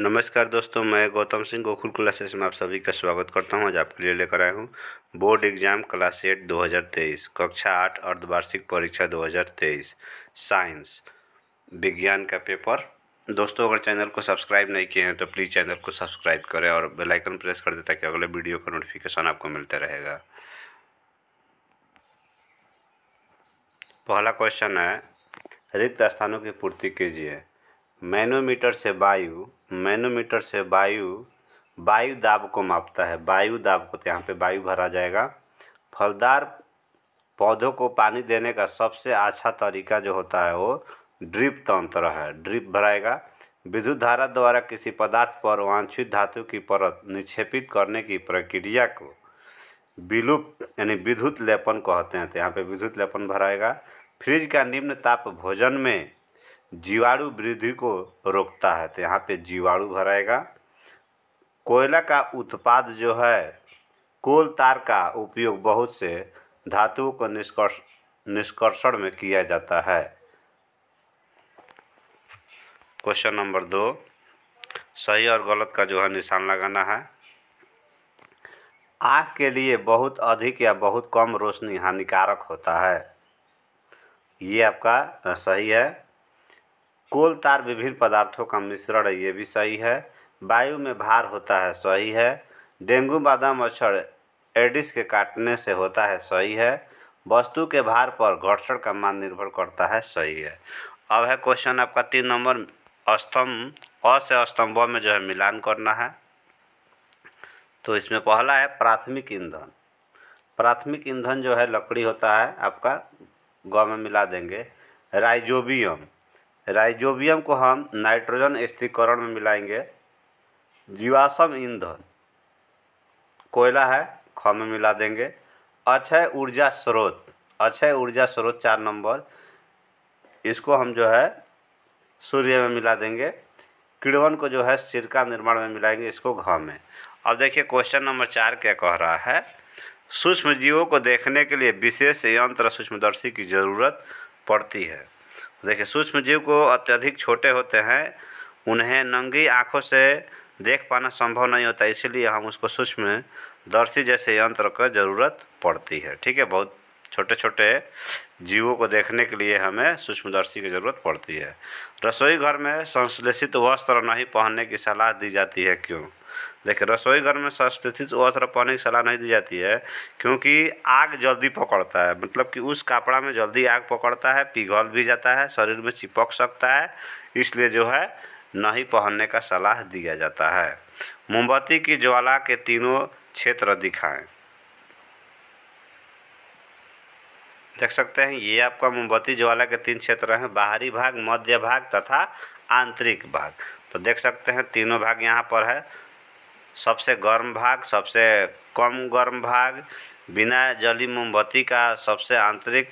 नमस्कार दोस्तों मैं गौतम सिंह गोकुल क्लासेस में आप सभी का स्वागत करता हूं आज आपके लिए लेकर आया हूं बोर्ड एग्जाम क्लास एट 2023 कक्षा आठ अर्धवार्षिक परीक्षा 2023 साइंस विज्ञान का पेपर दोस्तों अगर चैनल को सब्सक्राइब नहीं किए हैं तो प्लीज़ चैनल को सब्सक्राइब करें और बेलाइकन प्रेस कर दें ताकि अगले वीडियो का नोटिफिकेशन आपको मिलता रहेगा पहला क्वेश्चन है रिक्त स्थानों की पूर्ति कीजिए मैनोमीटर से वायु मैनोमीटर से वायु वायु दाब को मापता है वायु दाब को तो यहाँ पर वायु भरा जाएगा फलदार पौधों को पानी देने का सबसे अच्छा तरीका जो होता है वो ड्रिप तंत्र है ड्रिप भराएगा विद्युत धारा द्वारा किसी पदार्थ पर वांछित धातु की परत निक्षेपित करने की प्रक्रिया को विलुप्त यानी विद्युत लेपन कहते हैं तो यहाँ पे विद्युत लेपन भराएगा फ्रिज का निम्न ताप भोजन में जीवाणु वृद्धि को रोकता है तो यहाँ पे जीवाणु भराएगा कोयला का उत्पाद जो है कोल तार का उपयोग बहुत से धातुओं को निष्कर्ष निष्कर्षण में किया जाता है क्वेश्चन नंबर दो सही और गलत का जो है निशान लगाना है आँख के लिए बहुत अधिक या बहुत कम रोशनी हानिकारक होता है ये आपका सही है कोल तार विभिन्न पदार्थों का मिश्रण है ये भी सही है वायु में भार होता है सही है डेंगू बादा मच्छर एडिस के काटने से होता है सही है वस्तु के भार पर घर्षण का मान निर्भर करता है सही है अब है क्वेश्चन आपका तीन नंबर स्तंभ अ से स्तंभ में जो है मिलान करना है तो इसमें पहला है प्राथमिक ईंधन प्राथमिक ईंधन जो है लकड़ी होता है आपका गौ में मिला देंगे राइजोबियम राइजोबियम को हम नाइट्रोजन स्थिरकरण में मिलाएंगे जीवाश्म ईंधन कोयला है ख में मिला देंगे अक्षय ऊर्जा स्रोत अक्षय ऊर्जा स्रोत चार नंबर इसको हम जो है सूर्य में मिला देंगे किड़वन को जो है सिरका निर्माण में मिलाएंगे इसको घ में अब देखिए क्वेश्चन नंबर चार क्या कह रहा है सूक्ष्म जीवों को देखने के लिए विशेष यंत्र सूक्ष्मदर्शी की ज़रूरत पड़ती है देखिए सूक्ष्म जीव को अत्यधिक छोटे होते हैं उन्हें नंगी आँखों से देख पाना संभव नहीं होता इसीलिए हम उसको सूक्ष्म दर्शी जैसे यंत्र का ज़रूरत पड़ती है ठीक है बहुत छोटे छोटे जीवों को देखने के लिए हमें सूक्ष्मदर्शी की ज़रूरत पड़ती है रसोई घर में संश्लेषित वस्त्र नहीं पहनने की सलाह दी जाती है क्यों देखिए रसोई घर में संस्थित वस्त्र पहनने की सलाह नहीं दी जाती है क्योंकि आग जल्दी पकड़ता है मतलब कि उस कपड़ा में जल्दी आग पकड़ता है पिघल भी जाता है शरीर में चिपक सकता है इसलिए जो है नहीं पहनने का सलाह दिया जाता है मोमबत्ती की ज्वाला के तीनों क्षेत्र दिखाएं देख सकते हैं ये आपका मोमबत्ती ज्वाला के तीन क्षेत्र हैं बाहरी भाग मध्य भाग तथा आंतरिक भाग तो देख सकते हैं तीनों भाग यहाँ पर है सबसे गर्म भाग सबसे कम गर्म भाग बिना जली मोमबत्ती का सबसे आंतरिक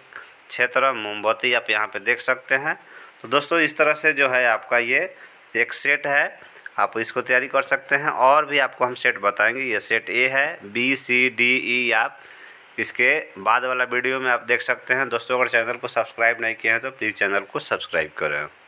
क्षेत्र मोमबत्ती आप यहाँ पे देख सकते हैं तो दोस्तों इस तरह से जो है आपका ये एक सेट है आप इसको तैयारी कर सकते हैं और भी आपको हम सेट बताएंगे ये सेट ए है बी सी डी ई आप इसके बाद वाला वीडियो में आप देख सकते हैं दोस्तों अगर चैनल को सब्सक्राइब नहीं किया है तो प्लीज़ चैनल को सब्सक्राइब करें